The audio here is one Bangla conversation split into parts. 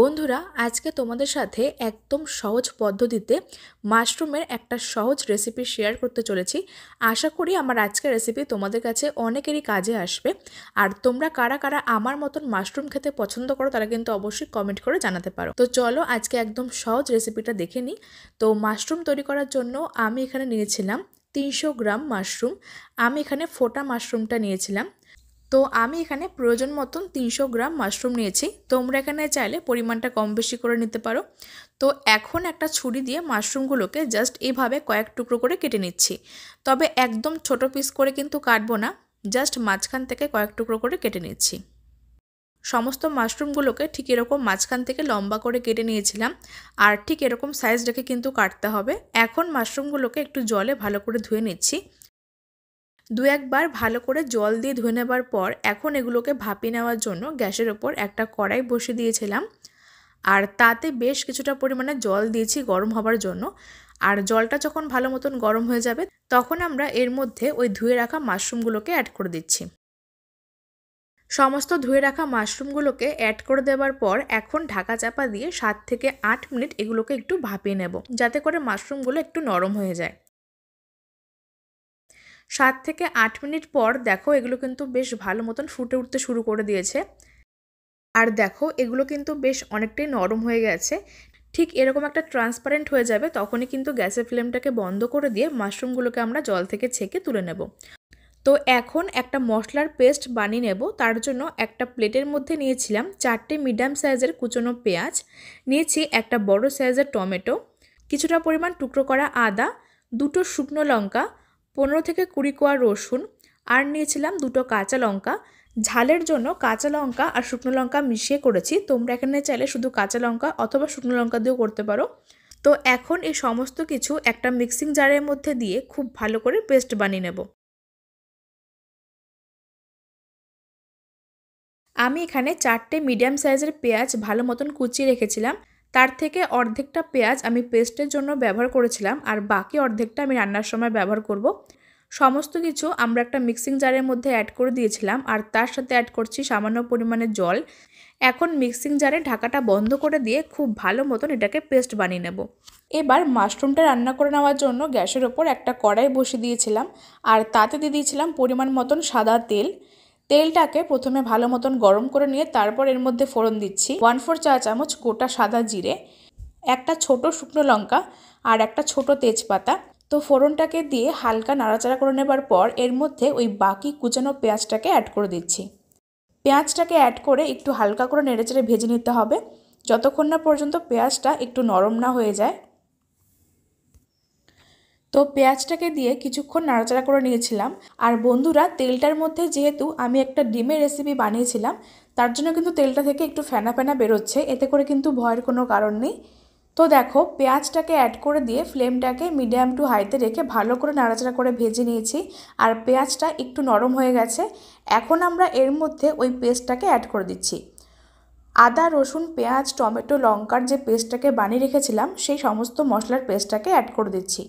বন্ধুরা আজকে তোমাদের সাথে একদম সহজ পদ্ধতিতে মাশরুমের একটা সহজ রেসিপি শেয়ার করতে চলেছি আশা করি আমার আজকের রেসিপি তোমাদের কাছে অনেকেরই কাজে আসবে আর তোমরা কারা কারা আমার মতন মাশরুম খেতে পছন্দ করো তারা কিন্তু অবশ্যই কমেন্ট করে জানাতে পারো তো চলো আজকে একদম সহজ রেসিপিটা দেখে নিই তো মাশরুম তৈরি করার জন্য আমি এখানে নিয়েছিলাম তিনশো গ্রাম মাশরুম আমি এখানে ফোটা মাশরুমটা নিয়েছিলাম তো আমি এখানে প্রয়োজন মতন তিনশো গ্রাম মাশরুম নিয়েছি তোমরা এখানে চাইলে পরিমাণটা কম বেশি করে নিতে পারো তো এখন একটা ছুরি দিয়ে মাশরুমগুলোকে জাস্ট এভাবে কয়েক টুকরো করে কেটে নিচ্ছি তবে একদম ছোট পিস করে কিন্তু কাটবো না জাস্ট মাঝখান থেকে কয়েক টুকরো করে কেটে নিচ্ছি সমস্ত মাশরুমগুলোকে ঠিক এরকম মাঝখান থেকে লম্বা করে কেটে নিয়েছিলাম আর ঠিক এরকম সাইজ রেখে কিন্তু কাটতে হবে এখন মাশরুমগুলোকে একটু জলে ভালো করে ধুয়ে নিচ্ছি দু একবার ভালো করে জল দিয়ে ধুয়ে নেবার পর এখন এগুলোকে ভাপিয়ে নেওয়ার জন্য গ্যাসের ওপর একটা কড়াই বসে দিয়েছিলাম আর তাতে বেশ কিছুটা পরিমাণে জল দিয়েছি গরম হবার জন্য আর জলটা যখন ভালো মতন গরম হয়ে যাবে তখন আমরা এর মধ্যে ওই ধুয়ে রাখা মাশরুমগুলোকে অ্যাড করে দিচ্ছি সমস্ত ধুয়ে রাখা মাশরুমগুলোকে অ্যাড করে দেওয়ার পর এখন ঢাকা চাপা দিয়ে সাত থেকে আট মিনিট এগুলোকে একটু ভাপিয়ে নেব যাতে করে মাশরুমগুলো একটু নরম হয়ে যায় সাত থেকে আট মিনিট পর দেখো এগুলো কিন্তু বেশ ভালো মতন ফুটে উঠতে শুরু করে দিয়েছে আর দেখো এগুলো কিন্তু বেশ অনেকটাই নরম হয়ে গেছে ঠিক এরকম একটা ট্রান্সপারেন্ট হয়ে যাবে তখনই কিন্তু গ্যাসের ফ্লেমটাকে বন্ধ করে দিয়ে মাশরুমগুলোকে আমরা জল থেকে ছেঁকে তুলে নেব তো এখন একটা মশলার পেস্ট বানিয়ে নেব তার জন্য একটা প্লেটের মধ্যে নিয়েছিলাম চারটে মিডিয়াম সাইজের কুচনো পেঁয়াজ নিয়েছি একটা বড় সাইজের টমেটো কিছুটা পরিমাণ টুকরো করা আদা দুটো শুকনো লঙ্কা পনেরো থেকে কুড়ি কোয়া রসুন আর নিয়েছিলাম দুটো কাঁচা লঙ্কা ঝালের জন্য কাঁচা লঙ্কা আর শুকনো লঙ্কা মিশিয়ে করেছি তোমরা এখানে চাইলে শুধু কাঁচা লঙ্কা অথবা শুকনো লঙ্কা দিয়েও করতে পারো তো এখন এই সমস্ত কিছু একটা মিক্সিং জারের মধ্যে দিয়ে খুব ভালো করে পেস্ট বানিয়ে নেব আমি এখানে চারটে মিডিয়াম সাইজের পেঁয়াজ ভালো মতন কুচিয়ে রেখেছিলাম তার থেকে অর্ধেকটা পেঁয়াজ আমি পেস্টের জন্য ব্যবহার করেছিলাম আর বাকি অর্ধেকটা আমি রান্নার সময় ব্যবহার করব। সমস্ত কিছু আমরা একটা মিক্সিং জারের মধ্যে অ্যাড করে দিয়েছিলাম আর তার সাথে অ্যাড করছি সামান্য পরিমাণে জল এখন মিক্সিং জারে ঢাকাটা বন্ধ করে দিয়ে খুব ভালো মতন এটাকে পেস্ট বানিয়ে নেব এবার মাশরুমটা রান্না করে নেওয়ার জন্য গ্যাসের ওপর একটা কড়াই বসিয়ে দিয়েছিলাম আর তাতে দিয়ে দিয়েছিলাম পরিমাণ মতন সাদা তেল তেলটাকে প্রথমে ভালো মতন গরম করে নিয়ে তারপর এর মধ্যে ফোড়ন দিচ্ছি ওয়ান ফোর চা চামচ গোটা সাদা জিরে একটা ছোট শুকনো লঙ্কা আর একটা ছোট তেজপাতা তো ফোড়নটাকে দিয়ে হালকা নাড়াচাড়া করে নেবার পর এর মধ্যে ওই বাকি কুচানো পেঁয়াজটাকে অ্যাড করে দিচ্ছি পেঁয়াজটাকে অ্যাড করে একটু হালকা করে নেড়েচেড়ে ভেজে নিতে হবে যতক্ষণ না পর্যন্ত পেঁয়াজটা একটু নরম না হয়ে যায় তো পেঁয়াজটাকে দিয়ে কিছুক্ষণ নাড়াচাড়া করে নিয়েছিলাম আর বন্ধুরা তেলটার মধ্যে যেহেতু আমি একটা ডিমের রেসিপি বানিয়েছিলাম তার জন্য কিন্তু তেলটা থেকে একটু ফেনা ফেনা বেরোচ্ছে এতে করে কিন্তু ভয়ের কোনো কারণ নেই তো দেখো পেঁয়াজটাকে অ্যাড করে দিয়ে ফ্লেমটাকে মিডিয়াম টু হাইতে রেখে ভালো করে নাড়াচাড়া করে ভেজে নিয়েছি আর পেঁয়াজটা একটু নরম হয়ে গেছে এখন আমরা এর মধ্যে ওই পেস্টটাকে অ্যাড করে দিচ্ছি আদা রসুন পেঁয়াজ টমেটো লঙ্কার যে পেস্টটাকে বানিয়ে রেখেছিলাম সেই সমস্ত মশলার পেস্টটাকে অ্যাড করে দিচ্ছি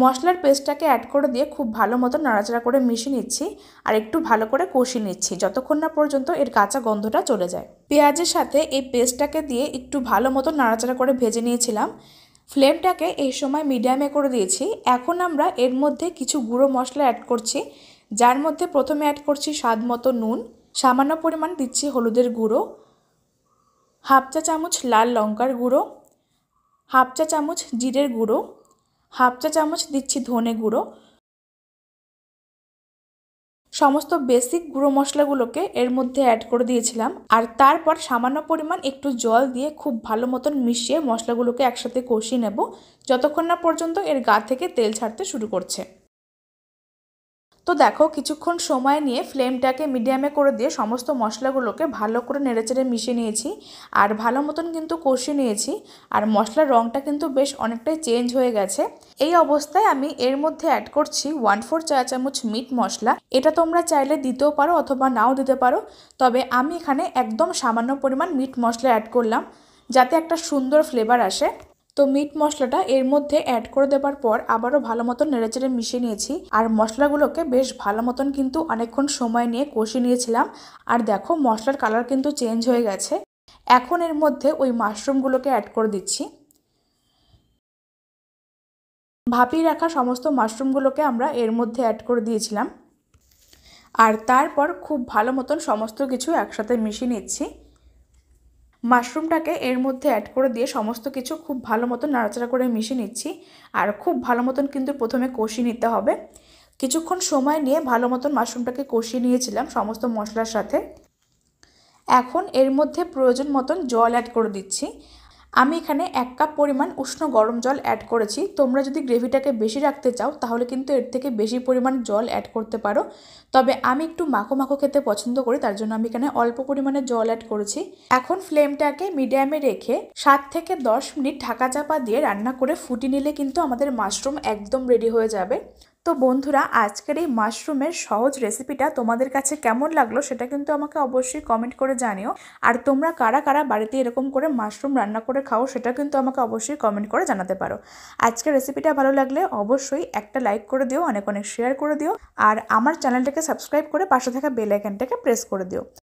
মশলার পেস্টটাকে অ্যাড করে দিয়ে খুব ভালো মতো নাড়াচাড়া করে মিশিয়ে নিচ্ছি আর একটু ভালো করে কষিয়ে নিচ্ছি যতক্ষণ না পর্যন্ত এর কাঁচা গন্ধটা চলে যায় পেঁয়াজের সাথে এই পেস্টটাকে দিয়ে একটু ভালো মতো নাড়াচাড়া করে ভেজে নিয়েছিলাম ফ্লেমটাকে এই সময় মিডিয়ামে করে দিয়েছি এখন আমরা এর মধ্যে কিছু গুঁড়ো মশলা অ্যাড করছি যার মধ্যে প্রথমে অ্যাড করছি স্বাদ মতো নুন সামান্য পরিমাণ দিচ্ছি হলুদের গুঁড়ো হাফ চা চামচ লাল লঙ্কার গুঁড়ো হাফ চা চামচ জিরের গুঁড়ো হাফ চা চামচ দিচ্ছি ধনে গুঁড়ো সমস্ত বেসিক গুঁড়ো মশলাগুলোকে এর মধ্যে অ্যাড করে দিয়েছিলাম আর তারপর সামান্য পরিমাণ একটু জল দিয়ে খুব ভালো মতন মিশিয়ে মশলাগুলোকে একসাথে কষিয়ে নেব যতক্ষণ না পর্যন্ত এর গা থেকে তেল ছাড়তে শুরু করছে তো দেখো কিছুক্ষণ সময় নিয়ে ফ্লেমটাকে মিডিয়ামে করে দিয়ে সমস্ত মশলাগুলোকে ভালো করে নেড়েচেড়ে মিশিয়ে নিয়েছি আর ভালো মতন কিন্তু কষিয়ে নিয়েছি আর মশলার রঙটা কিন্তু বেশ অনেকটাই চেঞ্জ হয়ে গেছে এই অবস্থায় আমি এর মধ্যে অ্যাড করছি ওয়ান ফোর চা চামচ মিট মশলা এটা তোমরা চাইলে দিতেও পারো অথবা নাও দিতে পারো তবে আমি এখানে একদম সামান্য পরিমাণ মিট মশলা অ্যাড করলাম যাতে একটা সুন্দর ফ্লেভার আসে তো মিট মশলাটা এর মধ্যে অ্যাড করে দেবার পর আবারও ভালো মতন নেড়েচেড়ে মিশিয়ে নিয়েছি আর মশলাগুলোকে বেশ ভালো মতন কিন্তু অনেকক্ষণ সময় নিয়ে কষিয়ে নিয়েছিলাম আর দেখো মশলার কালার কিন্তু চেঞ্জ হয়ে গেছে এখন এর মধ্যে ওই মাশরুমগুলোকে অ্যাড করে দিচ্ছি ভাপিয়ে রাখা সমস্ত মাশরুমগুলোকে আমরা এর মধ্যে অ্যাড করে দিয়েছিলাম আর তারপর খুব ভালো মতন সমস্ত কিছু একসাথে মিশিয়ে নিচ্ছি মাশরুমটাকে এর মধ্যে অ্যাড করে দিয়ে সমস্ত কিছু খুব ভালো মতন নাড়াচাড়া করে মিশিয়ে নিচ্ছি আর খুব ভালো মতন কিন্তু প্রথমে কষিয়ে নিতে হবে কিছুক্ষণ সময় নিয়ে ভালো মতন মাশরুমটাকে কষিয়ে নিয়েছিলাম সমস্ত মশলার সাথে এখন এর মধ্যে প্রয়োজন মতন জল অ্যাড করে দিচ্ছি আমি এখানে এক কাপ পরিমাণ উষ্ণ গরম জল অ্যাড করেছি তোমরা যদি গ্রেভিটাকে বেশি রাখতে চাও তাহলে কিন্তু এর থেকে বেশি পরিমাণ জল অ্যাড করতে পারো তবে আমি একটু মাখো মাখো খেতে পছন্দ করি তার জন্য আমি এখানে অল্প পরিমাণে জল অ্যাড করেছি এখন ফ্লেমটাকে মিডিয়ামে রেখে সাত থেকে দশ মিনিট ঢাকা চাপা দিয়ে রান্না করে ফুটি নিলে কিন্তু আমাদের মাশরুম একদম রেডি হয়ে যাবে তো বন্ধুরা আজকের এই মাশরুমের সহজ রেসিপিটা তোমাদের কাছে কেমন লাগলো সেটা কিন্তু আমাকে অবশ্যই কমেন্ট করে জানিও আর তোমরা কারা কারা বাড়িতে এরকম করে মাশরুম রান্না করে খাও সেটা কিন্তু আমাকে অবশ্যই কমেন্ট করে জানাতে পারো আজকের রেসিপিটা ভালো লাগলে অবশ্যই একটা লাইক করে দিও অনেক অনেক শেয়ার করে দিও আর আমার চ্যানেলটাকে সাবস্ক্রাইব করে পাশে থাকা বেল আইকনটাকে প্রেস করে দিও